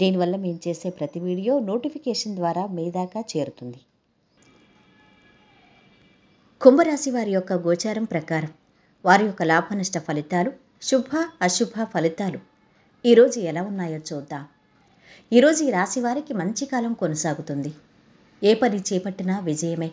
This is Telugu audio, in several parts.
దీనివల్ల మేము చేసే ప్రతి వీడియో నోటిఫికేషన్ ద్వారా మీ దాకా చేరుతుంది కుంభరాశి వారి యొక్క గోచారం ప్రకారం వారి యొక్క లాభనష్ట ఫలితాలు శుభ అశుభ ఫలితాలు ఈరోజు ఎలా ఉన్నాయో చూద్దాం ఈరోజు ఈ రాశి వారికి మంచి కాలం కొనసాగుతుంది ఏ పని చేపట్టినా విజయమే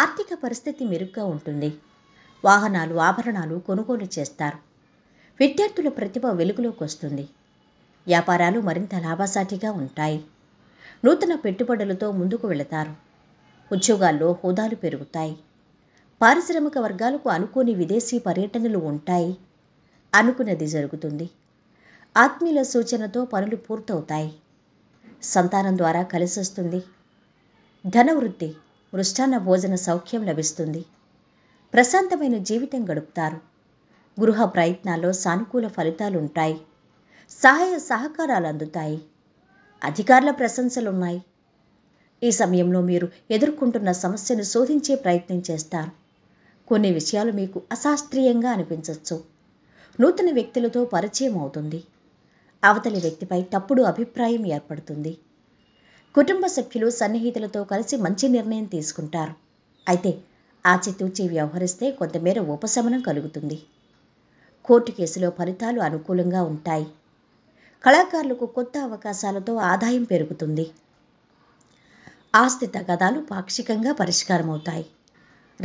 ఆర్థిక పరిస్థితి మెరుగ్గా ఉంటుంది వాహనాలు ఆభరణాలు కొనుగోలు చేస్తారు విద్యార్థుల ప్రతిభ వెలుగులోకి వస్తుంది వ్యాపారాలు మరింత లాభసాటిగా ఉంటాయి నూతన పెట్టుబడులతో ముందుకు వెళతారు ఉద్యోగాల్లో హోదాలు పెరుగుతాయి పారిశ్రామిక వర్గాలకు అనుకోని విదేశీ పర్యటనలు ఉంటాయి అనుకున్నది జరుగుతుంది ఆత్మీయుల సూచనతో పనులు పూర్తవుతాయి సంతానం ద్వారా కలిసొస్తుంది ధనవృద్ధి మృష్టాన్న భోజన సౌఖ్యం లభిస్తుంది ప్రశాంతమైన జీవితం గడుపుతారు గృహ ప్రయత్నాల్లో సానుకూల ఫలితాలుంటాయి సహాయ సహకారాలు అందుతాయి అధికారుల ప్రశంసలున్నాయి ఈ సమయంలో మీరు ఎదుర్కొంటున్న సమస్యను శోధించే ప్రయత్నం చేస్తారు కొన్ని విషయాలు మీకు అశాస్త్రీయంగా అనిపించవచ్చు నూతన వ్యక్తులతో పరిచయం అవుతుంది అవతలి వ్యక్తిపై తప్పుడు అభిప్రాయం ఏర్పడుతుంది కుటుంబ సభ్యులు సన్నిహితులతో కలిసి మంచి నిర్ణయం తీసుకుంటారు అయితే ఆచితూచి వ్యవహరిస్తే కొంతమేర ఉపశమనం కలుగుతుంది కోర్టు కేసులో ఫలితాలు అనుకూలంగా ఉంటాయి కళాకారులకు కొత్త అవకాశాలతో ఆదాయం పెరుగుతుంది ఆస్తి తగాదాలు పాక్షికంగా పరిష్కారమవుతాయి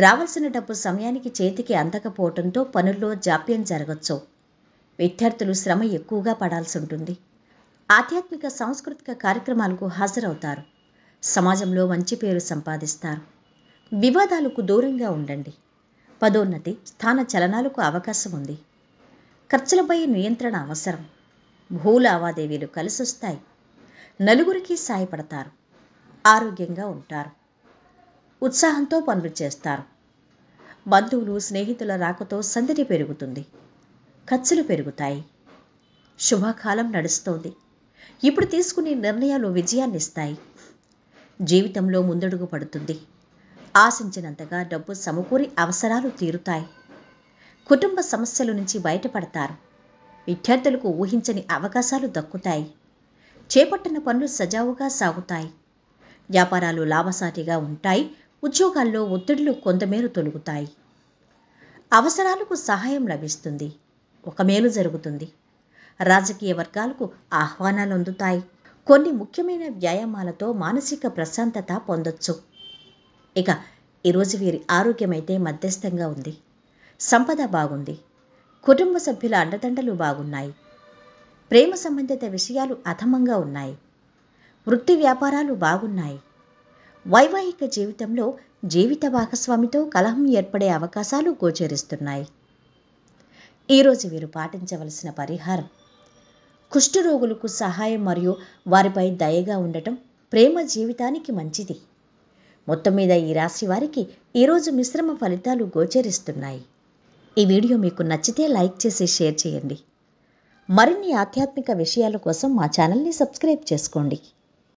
రావాల్సిన డబ్బు సమయానికి చేతికి అందకపోవడంతో పనుల్లో జాప్యం జరగచ్చు విద్యార్థులు శ్రమ ఎక్కువగా పడాల్సి ఉంటుంది ఆధ్యాత్మిక సాంస్కృతిక కార్యక్రమాలకు హాజరవుతారు సమాజంలో మంచి పేరు సంపాదిస్తారు వివాదాలకు దూరంగా ఉండండి పదోన్నతి స్థాన చలనాలకు అవకాశం ఉంది ఖర్చులపై నియంత్రణ అవసరం భూ లావాదేవీలు కలిసొస్తాయి నలుగురికి సాయపడతారు ఆరోగ్యంగా ఉంటారు ఉత్సాహంతో పనులు చేస్తారు బంధువులు స్నేహితుల రాకతో సందడి పెరుగుతుంది ఖర్చులు పెరుగుతాయి శుభకాలం నడుస్తోంది ఇప్పుడు తీసుకునే నిర్ణయాలు విజయాన్ని ఇస్తాయి జీవితంలో ముందడుగు పడుతుంది ఆశించినంతగా డబ్బు సమకూరి అవసరాలు తీరుతాయి కుటుంబ సమస్యల నుంచి బయటపడతారు విద్యార్థులకు ఊహించని అవకాశాలు దక్కుతాయి చేపట్టిన పనులు సజావుగా సాగుతాయి వ్యాపారాలు లాభసాటిగా ఉంటాయి ఉద్యోగాల్లో ఒత్తిడులు కొంతమేరు తొలుగుతాయి అవసరాలకు సహాయం లభిస్తుంది ఒక మేలు జరుగుతుంది రాజకీయ వర్గాలకు ఆహ్వానాలు అందుతాయి కొన్ని ముఖ్యమైన వ్యాయామాలతో మానసిక ప్రశాంతత పొందొచ్చు ఇక ఈరోజు వీరి ఆరోగ్యమైతే మధ్యస్థంగా ఉంది సంపద బాగుంది కుటుంబ సభ్యుల అండదండలు బాగున్నాయి ప్రేమ సంబంధిత విషయాలు అధమంగా ఉన్నాయి వృత్తి వ్యాపారాలు బాగున్నాయి వైవాహిక జీవితంలో జీవిత భాగస్వామితో కలహం ఏర్పడే అవకాశాలు గోచరిస్తున్నాయి ఈరోజు వీరు పాటించవలసిన పరిహారం కుష్ఠరోగులకు సహాయం మరియు వారిపై దయగా ఉండటం ప్రేమ జీవితానికి మంచిది మొత్తం మీద ఈ రాశి వారికి ఈరోజు మిశ్రమ ఫలితాలు గోచరిస్తున్నాయి ఈ వీడియో మీకు నచ్చితే లైక్ చేసి షేర్ చేయండి మరిన్ని ఆధ్యాత్మిక విషయాల కోసం మా ఛానల్ని సబ్స్క్రైబ్ చేసుకోండి